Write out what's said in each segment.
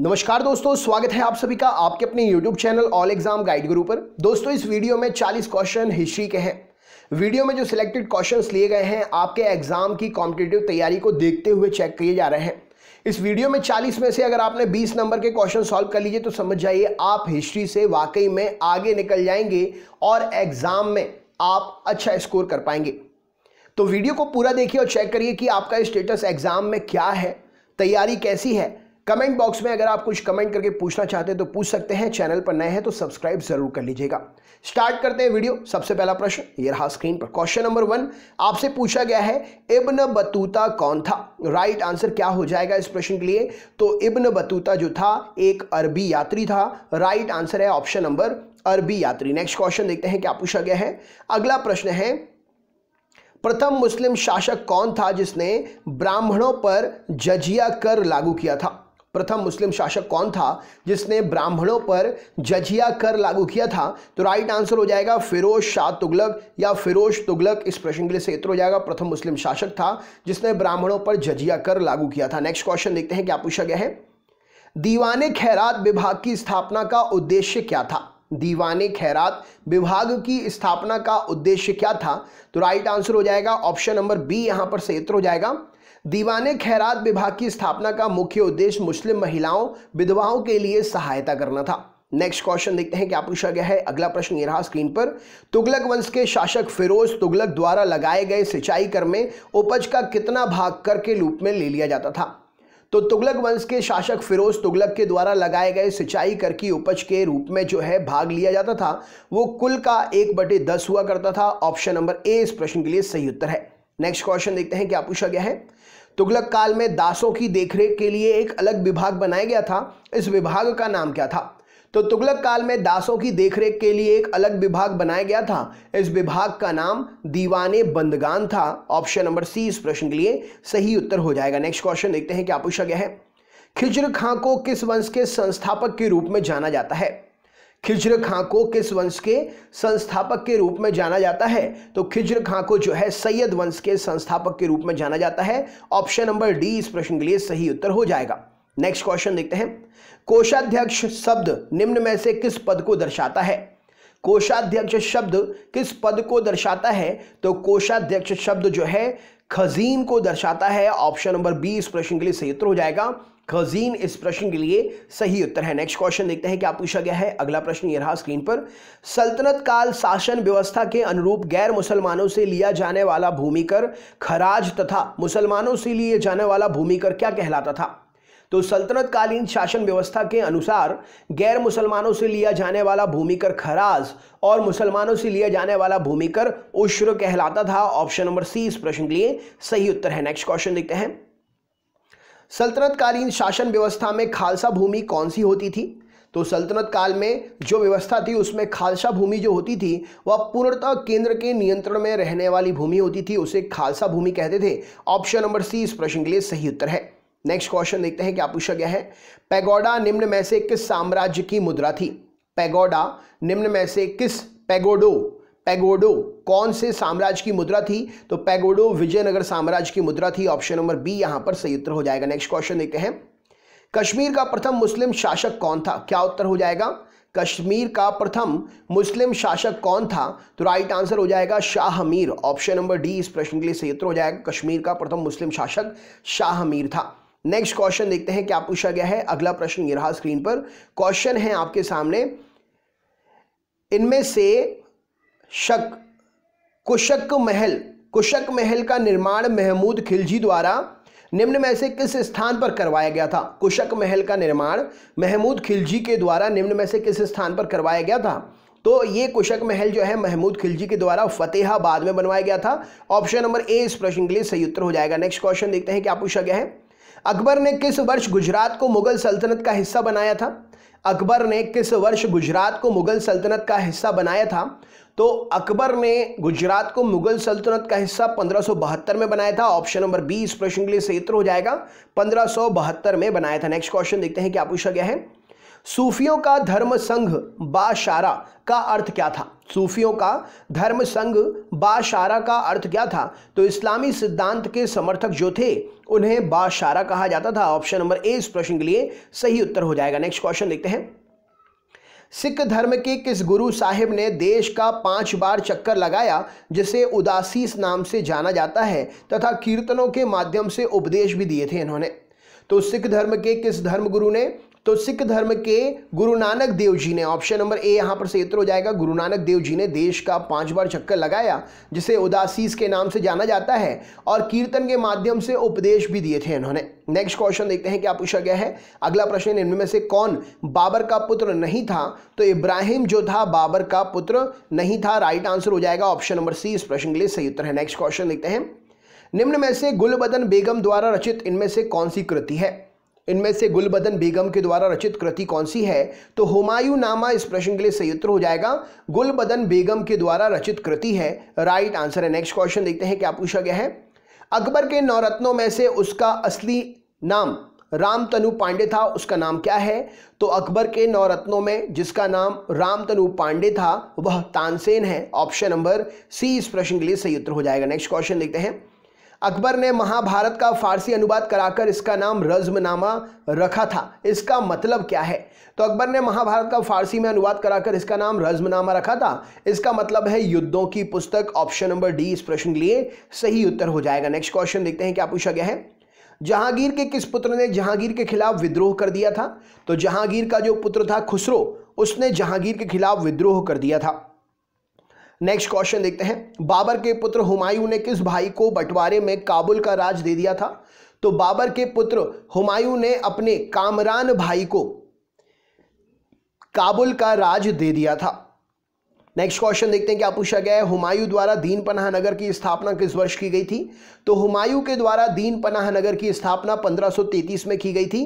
नमस्कार दोस्तों स्वागत है आप सभी का आपके अपने YouTube channel all exam guide Guru पर दोस्तों इस वीडियो में 40 क्वेश्चन हिस्ट्री के हैं वीडियो में जो सिलेक्टेड क्वेश्चंस लिए गए हैं आपके एग्जाम की कॉम्पिटेटिव तैयारी को देखते हुए चेक किए जा रहे हैं इस वीडियो में 40 में से अगर आपने 20 नंबर के क्वेश्चन सॉल्व कर लीजिए तो समझ जाइए आप हिस्ट्री से वाकई में आगे निकल जाएंगे और एग्जाम में आप अच्छा स्कोर कर पाएंगे तो वीडियो को पूरा देखिए और चेक करिए कि आपका स्टेटस एग्जाम में क्या है तैयारी कैसी है कमेंट बॉक्स में अगर आप कुछ कमेंट करके पूछना चाहते हैं तो पूछ सकते हैं चैनल पर नए हैं तो सब्सक्राइब जरूर कर लीजिएगा स्टार्ट करते हैं वीडियो सबसे पहला प्रश्न ये रहा स्क्रीन पर क्वेश्चन नंबर वन आपसे पूछा गया है इब्न बतूता कौन था राइट right आंसर क्या हो जाएगा इस प्रश्न के लिए तो इब्न बतूता जो था एक अरबी यात्री था राइट right आंसर है ऑप्शन नंबर अरबी यात्री नेक्स्ट क्वेश्चन देखते हैं क्या पूछा गया है अगला प्रश्न है प्रथम मुस्लिम शासक कौन था जिसने ब्राह्मणों पर जजिया कर लागू किया था प्रथम मुस्लिम शासक कौन था जिसने ब्राह्मणों पर जजिया कर लागू किया था तो राइट आंसर हो जाएगा फिरोज शाह तुगलक या फिरोज तुगलक इस प्रश्न के लिए उत्तर हो जाएगा प्रथम मुस्लिम शासक था जिसने ब्राह्मणों पर जजिया कर लागू किया था नेक्स्ट क्वेश्चन देखते हैं क्या पूछा गया है दीवाने खैरात विभाग की स्थापना का उद्देश्य क्या था दीवाने खैरात विभाग की स्थापना का उद्देश्य क्या था तो राइट आंसर हो जाएगा ऑप्शन नंबर बी यहां पर उत्तर हो जाएगा दीवाने खैरात विभाग की स्थापना का मुख्य उद्देश्य मुस्लिम महिलाओं विधवाओं के लिए सहायता करना था नेक्स्ट क्वेश्चन देखते हैं क्या पूछा गया है अगला प्रश्न ये रहा स्क्रीन पर तुगलक वंश के शासक फिरोज तुगलक द्वारा लगाए गए सिंचाई कर में उपज का कितना भाग कर के रूप में ले लिया जाता था तो तुगलक वंश के शासक फिरोज तुगलक के द्वारा लगाए गए सिंचाई कर की उपज के रूप में जो है भाग लिया जाता था वो कुल का एक बटे दस हुआ करता था ऑप्शन नंबर ए इस प्रश्न के लिए सही उत्तर है नेक्स्ट क्वेश्चन देखते हैं क्या पूछा गया है तुगलक काल में दासों की देखरेख के लिए एक अलग विभाग बनाया गया था इस विभाग का नाम क्या था तो तुगलक काल में दासों की देखरेख के लिए एक अलग विभाग बनाया गया था इस विभाग का नाम दीवाने बंदगान था ऑप्शन नंबर सी इस प्रश्न के लिए सही उत्तर हो जाएगा नेक्स्ट क्वेश्चन देखते हैं क्या पूछा गया है खिजर खां को किस वंश के संस्थापक के रूप में जाना जाता है खिज्र खां को किस वंश के संस्थापक के रूप में जाना जाता है तो खिज्र खां को जो है सैयद वंश के संस्थापक के रूप में जाना जाता है ऑप्शन नंबर डी इस प्रश्न के लिए सही उत्तर हो जाएगा नेक्स्ट क्वेश्चन देखते हैं कोषाध्यक्ष शब्द निम्न में से किस पद को दर्शाता है कोषाध्यक्ष शब्द किस पद को दर्शाता है तो कोषाध्यक्ष शब्द जो है खजीन को दर्शाता है ऑप्शन नंबर बी इस प्रश्न के लिए सही उत्तर हो जाएगा कजीन इस प्रश्न के लिए सही उत्तर है नेक्स्ट क्वेश्चन देखते हैं क्या पूछा गया है अगला प्रश्न ये रहा स्क्रीन पर सल्तनत काल शासन व्यवस्था के अनुरूप गैर मुसलमानों से लिया जाने वाला भूमिकर खराज तथा मुसलमानों से लिए जाने वाला भूमिकर क्या कहलाता था तो सल्तनत कालीन शासन व्यवस्था के अनुसार गैर मुसलमानों से लिया जाने वाला भूमिकर खराज और मुसलमानों से लिया जाने वाला भूमिकर उश्र कहलाता था ऑप्शन नंबर सी इस प्रश्न के लिए सही उत्तर है नेक्स्ट क्वेश्चन देखते हैं सल्तनतकालीन शासन व्यवस्था में खालसा भूमि कौन सी होती थी तो सल्तनत काल में जो व्यवस्था थी उसमें खालसा भूमि जो होती थी वह पूर्णतः केंद्र के नियंत्रण में रहने वाली भूमि होती थी उसे खालसा भूमि कहते थे ऑप्शन नंबर सी इस प्रश्न के लिए सही उत्तर है नेक्स्ट क्वेश्चन देखते हैं क्या पूछा गया है पैगोडा निम्न में से किस साम्राज्य की मुद्रा थी पैगोडा निम्न में से किस पैगोडो पेगोडो कौन से साम्राज्य की मुद्रा थी तो पेगोडो विजयनगर साम्राज्य की मुद्रा थी ऑप्शन नंबर बी यहां पर सही उत्तर हो जाएगा नेक्स्ट क्वेश्चन देखते हैं कश्मीर का प्रथम मुस्लिम शासक कौन था क्या उत्तर हो जाएगा कश्मीर का प्रथम मुस्लिम शासक कौन था तो राइट आंसर हो जाएगा Shah Hamir option number D इस प्रश्न के लिए सही उत्तर हो जाएगा कश्मीर का प्रथम मुस्लिम शासक शाह हमीर था नेक्स्ट क्वेश्चन देखते हैं क्या पूछा गया है अगला प्रश्न ये रहा स्क्रीन पर क्वेश्चन है आपके सामने इनमें से शक कुशक महल कुशक महल का निर्माण महमूद खिलजी द्वारा निम्न में से किस स्थान पर करवाया गया था कुशक महल का निर्माण महमूद खिलजी के द्वारा निम्न में से किस स्थान पर करवाया गया था तो ये कुशक महल जो है महमूद खिलजी के द्वारा फतेहाबाद में बनवाया गया था ऑप्शन नंबर ए इस प्रश्न के लिए सही उत्तर हो जाएगा नेक्स्ट क्वेश्चन देखते हैं क्या पूछा गया है अकबर ने किस वर्ष गुजरात को मुगल सल्तनत का हिस्सा बनाया था अकबर ने किस वर्ष गुजरात को मुगल सल्तनत का हिस्सा बनाया था तो अकबर ने गुजरात को मुगल सल्तनत का हिस्सा पंद्रह में बनाया था ऑप्शन नंबर बी इस प्रश्न के लिए सही उत्तर हो जाएगा पंद्रह में बनाया था नेक्स्ट क्वेश्चन देखते हैं क्या पूछा गया है सूफियों का धर्म संघ बाशारा का अर्थ क्या था सूफियों का धर्म संघ बाशारा का अर्थ क्या था तो इस्लामी सिद्धांत के समर्थक जो थे उन्हें बाशारा कहा जाता था ऑप्शन नंबर ए इस प्रश्न के लिए सही उत्तर हो जाएगा नेक्स्ट क्वेश्चन देखते हैं सिख धर्म के किस गुरु साहिब ने देश का पांच बार चक्कर लगाया जिसे उदासीस नाम से जाना जाता है तथा कीर्तनों के माध्यम से उपदेश भी दिए थे इन्होंने तो सिख धर्म के किस धर्म गुरु ने तो सिख धर्म के गुरु नानक देव जी ने ऑप्शन नंबर ए यहां पर से उत्तर हो जाएगा गुरु नानक देव जी ने देश का पांच बार चक्कर लगाया जिसे उदासीस के नाम से जाना जाता है और कीर्तन के माध्यम से उपदेश भी दिए थे इन्होंने नेक्स्ट क्वेश्चन देखते हैं क्या पूछा गया है अगला प्रश्न इनमें में से कौन बाबर का पुत्र नहीं था तो इब्राहिम जो था बाबर का पुत्र नहीं था राइट आंसर हो जाएगा ऑप्शन नंबर सी इस प्रश्न के लिए सही उत्तर है नेक्स्ट क्वेश्चन देखते हैं निम्न में से गुलबदन बेगम द्वारा रचित इनमें से कौन सी कृति है इनमें से गुलबदन बेगम के द्वारा रचित कृति कौन सी है तो हुमायूं नामा इस प्रश्न के लिए सही उत्तर हो जाएगा गुलबदन बेगम के द्वारा रचित कृति है राइट आंसर है नेक्स्ट क्वेश्चन देखते हैं क्या पूछा गया है अकबर के नवरत्नों में से उसका असली नाम राम तनु पांडे था उसका नाम क्या है तो अकबर के नवरत्नों में जिसका नाम राम तनु पांडे था वह तानसेन है ऑप्शन नंबर सी इस प्रश्न के लिए सही उत्तर हो जाएगा नेक्स्ट क्वेश्चन देखते हैं अकबर ने महाभारत का फारसी अनुवाद कराकर इसका नाम रज्मनामा रखा था इसका मतलब क्या है तो अकबर ने महाभारत का फारसी में अनुवाद कराकर इसका नाम रज्मनामा रखा था इसका मतलब है युद्धों की पुस्तक ऑप्शन नंबर डी इस प्रश्न के लिए सही उत्तर हो जाएगा नेक्स्ट क्वेश्चन देखते हैं क्या पूछा गया है जहांगीर के किस पुत्र ने जहांगीर के खिलाफ विद्रोह कर दिया था तो जहांगीर का जो पुत्र था खुसरो उसने जहांगीर के खिलाफ विद्रोह कर दिया था नेक्स्ट क्वेश्चन देखते हैं बाबर के पुत्र हुमायूं ने किस भाई को बंटवारे में काबुल का राज दे दिया था तो बाबर के पुत्र हुमायूं ने अपने कामरान भाई को काबुल का राज दे दिया था नेक्स्ट क्वेश्चन देखते हैं क्या पूछा गया है हुमायूं द्वारा दीन पनाह नगर की स्थापना किस वर्ष की गई थी तो हुमायूं के द्वारा दीन पनाह नगर की स्थापना 1533 में की गई थी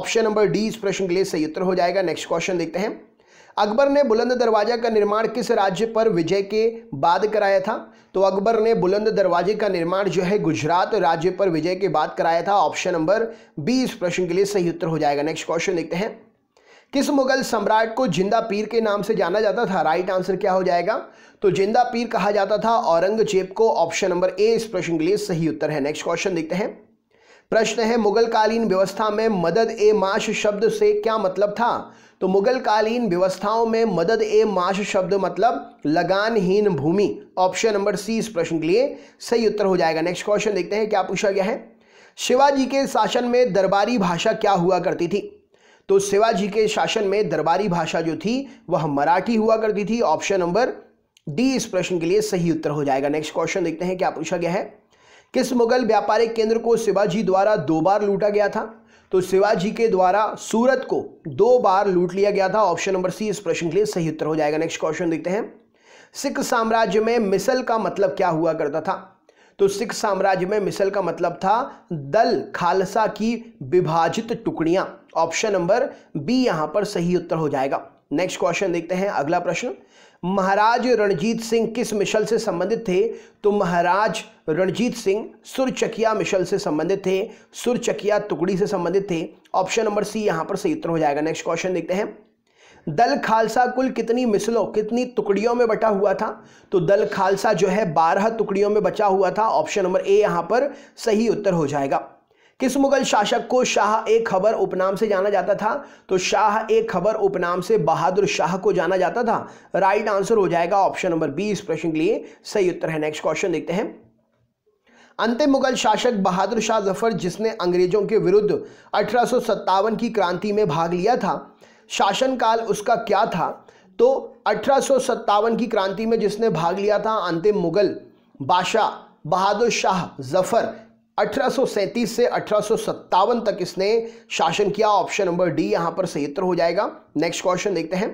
ऑप्शन नंबर डी इस प्रश्न के लिए सही उत्तर हो जाएगा नेक्स्ट क्वेश्चन देखते हैं अकबर ने बुलंद दरवाजा का निर्माण किस राज्य पर विजय के बाद कराया था तो अकबर ने बुलंद दरवाजे का निर्माण जो है गुजरात राज्य पर विजय के बाद कराया था ऑप्शन नंबर बी इस प्रश्न के लिए सही उत्तर हो जाएगा नेक्स्ट क्वेश्चन देखते हैं किस मुगल सम्राट को जिंदा पीर के नाम से जाना जाता था राइट आंसर क्या हो जाएगा तो जिंदा पीर कहा जाता था औरंगजेब को ऑप्शन नंबर ए इस प्रश्न के लिए सही उत्तर है नेक्स्ट क्वेश्चन देखते हैं प्रश्न है मुगल कालीन व्यवस्था में मदद ए माश शब्द से क्या मतलब था तो मुगल कालीन व्यवस्थाओं में मदद ए माश शब्द मतलब लगानहीन भूमि ऑप्शन नंबर सी इस प्रश्न के लिए सही उत्तर हो जाएगा नेक्स्ट क्वेश्चन देखते हैं क्या पूछा गया है शिवाजी के शासन में दरबारी भाषा क्या हुआ करती थी तो शिवाजी के शासन में दरबारी भाषा जो थी वह मराठी हुआ करती थी ऑप्शन नंबर डी इस प्रश्न के लिए सही उत्तर हो जाएगा नेक्स्ट क्वेश्चन देखते हैं क्या पूछा गया है किस मुगल व्यापारिक केंद्र को शिवाजी द्वारा दो बार लूटा गया था तो शिवाजी के द्वारा सूरत को दो बार लूट लिया गया था ऑप्शन नंबर सी इस प्रश्न के लिए सही उत्तर हो जाएगा नेक्स्ट क्वेश्चन देखते हैं सिख साम्राज्य में मिसल का मतलब क्या हुआ करता था तो सिख साम्राज्य में मिसल का मतलब था दल खालसा की विभाजित टुकड़ियां ऑप्शन नंबर बी यहां पर सही उत्तर हो जाएगा नेक्स्ट क्वेश्चन देखते हैं अगला प्रश्न महाराज रणजीत सिंह किस मिशल से संबंधित थे तो महाराज रणजीत सिंह सुरचकिया मिशन से संबंधित थे सुरचकिया टुकड़ी से संबंधित थे ऑप्शन नंबर सी यहां पर सही उत्तर हो जाएगा नेक्स्ट क्वेश्चन देखते हैं दल खालसा कुल कितनी मिसलों कितनी टुकड़ियों में बटा हुआ था तो दल खालसा जो है बारह टुकड़ियों में बचा हुआ था ऑप्शन नंबर ए यहां पर सही उत्तर हो जाएगा किस मुगल शासक को शाह ए खबर उपनाम से जाना जाता था तो शाह ए खबर उपनाम से बहादुर शाह को जाना जाता था राइट आंसर हो जाएगा ऑप्शन नंबर बी इस प्रश्न के लिए सही उत्तर है नेक्स्ट क्वेश्चन देखते हैं अंतिम मुगल शासक बहादुर शाह जफर जिसने अंग्रेजों के विरुद्ध अठारह की क्रांति में भाग लिया था शासनकाल उसका क्या था तो अठारह की क्रांति में जिसने भाग लिया था अंतिम मुगल बादशाह बहादुर शाह जफर अठारह से अठारह तक इसने शासन किया ऑप्शन नंबर डी यहां पर सही उत्तर हो जाएगा नेक्स्ट क्वेश्चन देखते हैं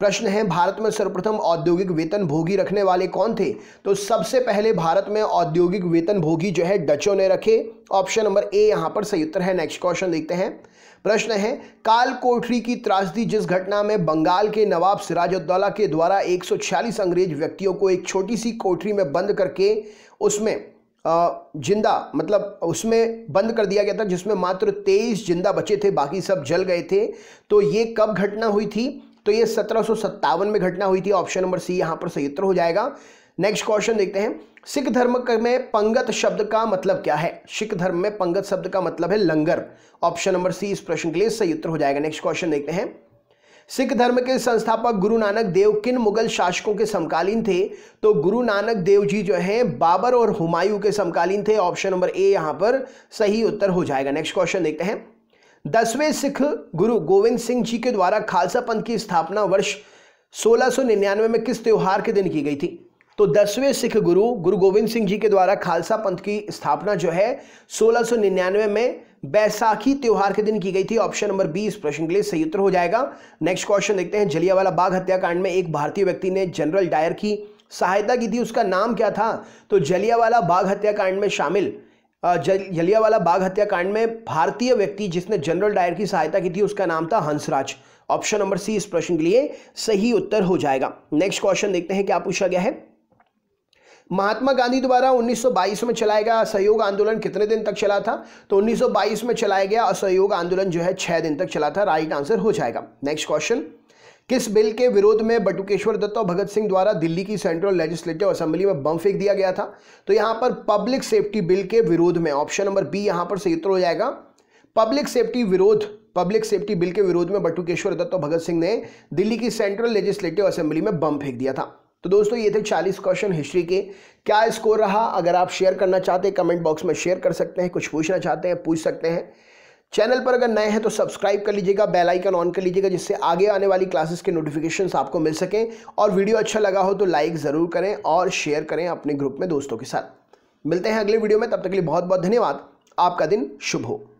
प्रश्न है भारत में सर्वप्रथम औद्योगिक वेतन भोगी रखने वाले कौन थे तो सबसे पहले भारत में औद्योगिक वेतन भोगी जो है डचों ने रखे ऑप्शन नंबर ए यहां पर सही उत्तर है नेक्स्ट क्वेश्चन देखते हैं प्रश्न है काल कोठरी की त्रासदी जिस घटना में बंगाल के नवाब सिराजुद्दौला के द्वारा एक अंग्रेज व्यक्तियों को एक छोटी सी कोठरी में बंद करके उसमें जिंदा मतलब उसमें बंद कर दिया गया था जिसमें मात्र तेईस जिंदा बचे थे बाकी सब जल गए थे तो ये कब घटना हुई थी तो ये सत्रह में घटना हुई थी ऑप्शन नंबर सी यहाँ पर सही उत्तर हो जाएगा नेक्स्ट क्वेश्चन देखते हैं सिख धर्म में पंगत शब्द का मतलब क्या है सिख धर्म में पंगत शब्द का मतलब है लंगर ऑप्शन नंबर सी इस प्रश्न के लिए सही उत्तर हो जाएगा नेक्स्ट क्वेश्चन देखते हैं सिख धर्म के संस्थापक गुरु नानक देव किन मुगल शासकों के समकालीन थे तो गुरु नानक देव जी जो हैं बाबर और हुमायूं के समकालीन थे ऑप्शन नंबर ए यहां पर सही उत्तर हो जाएगा नेक्स्ट क्वेश्चन देखते हैं दसवें सिख गुरु गोविंद सिंह जी के द्वारा खालसा पंथ की स्थापना वर्ष सोलह में किस त्यौहार के दिन की गई थी तो दसवें सिख गुरु गुरु गोविंद सिंह जी के द्वारा खालसा पंथ की स्थापना जो है सोलह में बैसाखी त्योहार के दिन की गई थी ऑप्शन नंबर बी इस प्रश्न के लिए सही उत्तर हो जाएगा नेक्स्ट क्वेश्चन देखते हैं जलियावाला बाग हत्याकांड में एक भारतीय व्यक्ति ने जनरल डायर की सहायता की थी उसका नाम क्या था तो जलियावाला बाग हत्याकांड में शामिल जलियावाला बाग हत्याकांड में भारतीय व्यक्ति जिसने जनरल डायर की सहायता की थी उसका नाम था हंसराज ऑप्शन नंबर सी इस प्रश्न के लिए सही उत्तर हो जाएगा नेक्स्ट क्वेश्चन देखते हैं क्या पूछा गया है महात्मा गांधी द्वारा 1922 में चलाया गया असहयोग आंदोलन कितने दिन तक चला था तो 1922 में चलाया गया असहयोग आंदोलन जो है छह दिन तक चला था राइट आंसर हो जाएगा नेक्स्ट क्वेश्चन किस बिल के विरोध में बटुकेश्वर दत्त और भगत सिंह द्वारा दिल्ली की सेंट्रल लेजिस्लेटिव असेंबली में बम फेंक दिया गया था तो यहां पर पब्लिक सेफ्टी बिल के विरोध में ऑप्शन नंबर बी यहाँ पर सही हो जाएगा पब्लिक सेफ्टी विरोध पब्लिक सेफ्टी बिल के विरोध में बटुकेश्वर दत्त और भगत सिंह ने दिल्ली की सेंट्रल लेजिस्लेटिव असेंबली में बम फेंक दिया था तो दोस्तों ये थे 40 क्वेश्चन हिस्ट्री के क्या स्कोर रहा अगर आप शेयर करना चाहते हैं कमेंट बॉक्स में शेयर कर सकते हैं कुछ पूछना चाहते हैं पूछ सकते हैं चैनल पर अगर नए हैं तो सब्सक्राइब कर लीजिएगा बेल आइकन ऑन कर लीजिएगा जिससे आगे आने वाली क्लासेस के नोटिफिकेशन आपको मिल सकें और वीडियो अच्छा लगा हो तो लाइक ज़रूर करें और शेयर करें अपने ग्रुप में दोस्तों के साथ मिलते हैं अगले वीडियो में तब तक के लिए बहुत बहुत धन्यवाद आपका दिन शुभ हो